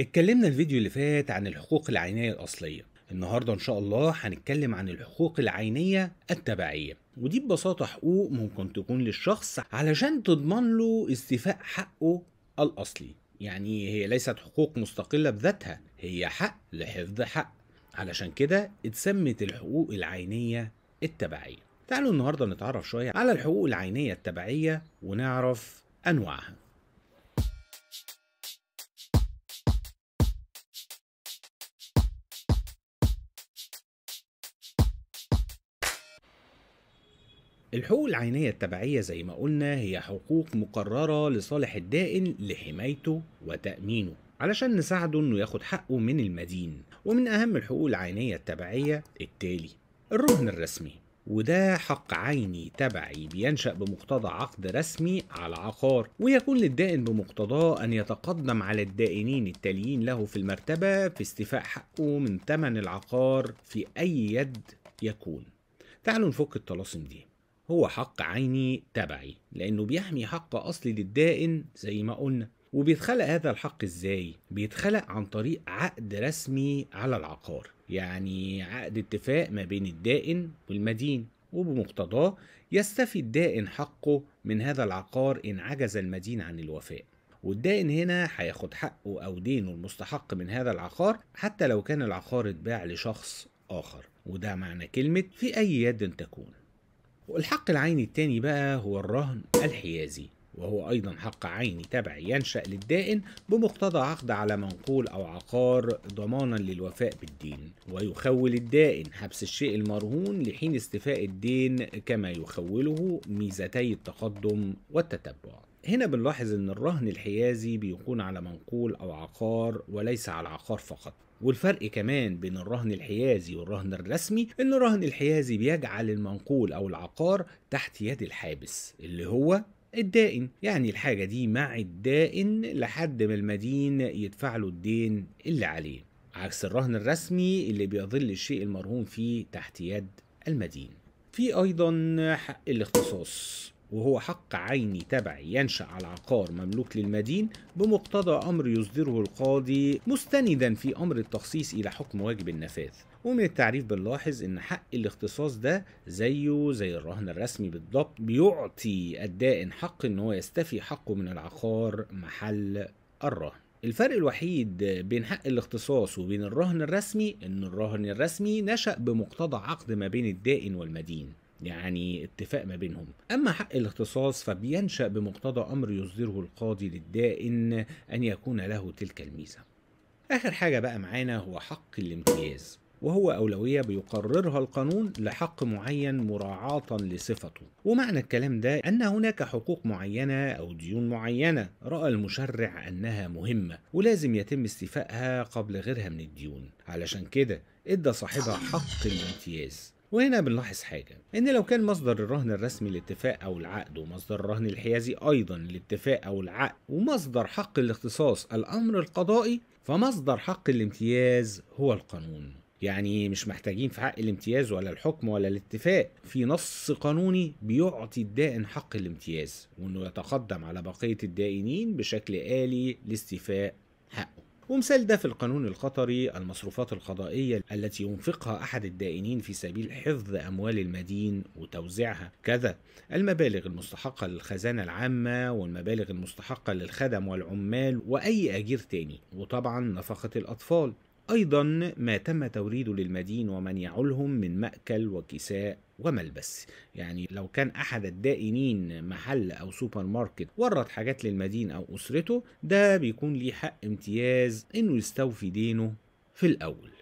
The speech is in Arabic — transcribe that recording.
اتكلمنا الفيديو اللي فات عن الحقوق العينية الأصلية النهاردة إن شاء الله هنتكلم عن الحقوق العينية التبعية ودي ببساطة حقوق ممكن تكون للشخص علشان تضمن له استيفاء حقه الأصلي يعني هي ليست حقوق مستقلة بذاتها هي حق لحفظ حق علشان كده اتسمت الحقوق العينية التبعية تعالوا النهاردة نتعرف شوية على الحقوق العينية التبعية ونعرف أنواعها الحقوق العينية التبعية زي ما قلنا هي حقوق مقررة لصالح الدائن لحمايته وتأمينه علشان نساعده انه ياخد حقه من المدين ومن اهم الحقوق العينية التبعية التالي الرهن الرسمي وده حق عيني تبعي بينشأ بمقتضى عقد رسمي على عقار ويكون للدائن بمقتضاه أن يتقدم على الدائنين التاليين له في المرتبة في استيفاء حقه من ثمن العقار في أي يد يكون تعالوا نفك الطلاسم دي هو حق عيني تبعي لأنه بيحمي حق أصلي للدائن زي ما قلنا وبيتخلق هذا الحق ازاي؟ بيتخلق عن طريق عقد رسمي على العقار يعني عقد اتفاق ما بين الدائن والمدين وبمقتضاه يستفي الدائن حقه من هذا العقار إن عجز المدين عن الوفاء والدائن هنا هياخد حقه أو دينه المستحق من هذا العقار حتى لو كان العقار اتباع لشخص آخر وده معنى كلمة في أي يد تكون والحق العيني التاني بقى هو الرهن الحيازي وهو أيضا حق عيني تبعي ينشأ للدائن بمقتضى عقد على منقول أو عقار ضمانا للوفاء بالدين ويخول الدائن حبس الشيء المرهون لحين استفاء الدين كما يخوله ميزتي التقدم والتتبع هنا بنلاحظ ان الرهن الحيازي بيكون على منقول او عقار وليس على عقار فقط والفرق كمان بين الرهن الحيازي والرهن الرسمي ان الرهن الحيازي بيجعل المنقول او العقار تحت يد الحابس اللي هو الدائن يعني الحاجة دي مع الدائن لحد ما المدين يدفع له الدين اللي عليه عكس الرهن الرسمي اللي بيظل الشيء المرهون فيه تحت يد المدين في أيضا حق الاختصاص وهو حق عيني تبعي ينشأ على عقار مملوك للمدين بمقتضى أمر يصدره القاضي مستندا في أمر التخصيص إلى حكم واجب النفاذ ومن التعريف بنلاحظ ان حق الاختصاص ده زيه زي الرهن الرسمي بالضبط بيعطي الدائن حق ان هو يستفي حقه من العقار محل الرهن الفرق الوحيد بين حق الاختصاص وبين الرهن الرسمي ان الرهن الرسمي نشأ بمقتضى عقد ما بين الدائن والمدين يعني اتفاق ما بينهم أما حق الاختصاص فبينشأ بمقتضى أمر يصدره القاضي للدائن أن يكون له تلك الميزة آخر حاجة بقى معانا هو حق الامتياز وهو أولوية بيقررها القانون لحق معين مراعاة لصفته ومعنى الكلام ده أن هناك حقوق معينة أو ديون معينة رأى المشرع أنها مهمة ولازم يتم استيفائها قبل غيرها من الديون علشان كده ادى صاحبها حق الامتياز وهنا بنلاحظ حاجة إن لو كان مصدر الرهن الرسمي الاتفاق أو العقد ومصدر الرهن الحيازي أيضا الاتفاق أو العقد ومصدر حق الاختصاص الأمر القضائي فمصدر حق الامتياز هو القانون يعني إيه؟ مش محتاجين في حق الامتياز ولا الحكم ولا الاتفاق في نص قانوني بيعطي الدائن حق الامتياز وانه يتقدم على بقية الدائنين بشكل آلي لاستيفاء حقه ومثال ده في القانون القطري المصروفات القضائية التي ينفقها أحد الدائنين في سبيل حفظ أموال المدين وتوزيعها كذا المبالغ المستحقة للخزانة العامة والمبالغ المستحقة للخدم والعمال وأي أجير تاني وطبعا نفقة الأطفال أيضا ما تم توريده للمدين ومن يعولهم من مأكل وكساء وملبس يعني لو كان أحد الدائنين محل أو سوبر ماركت ورد حاجات للمدين أو أسرته ده بيكون ليه حق امتياز إنه يستوفي دينه في الأول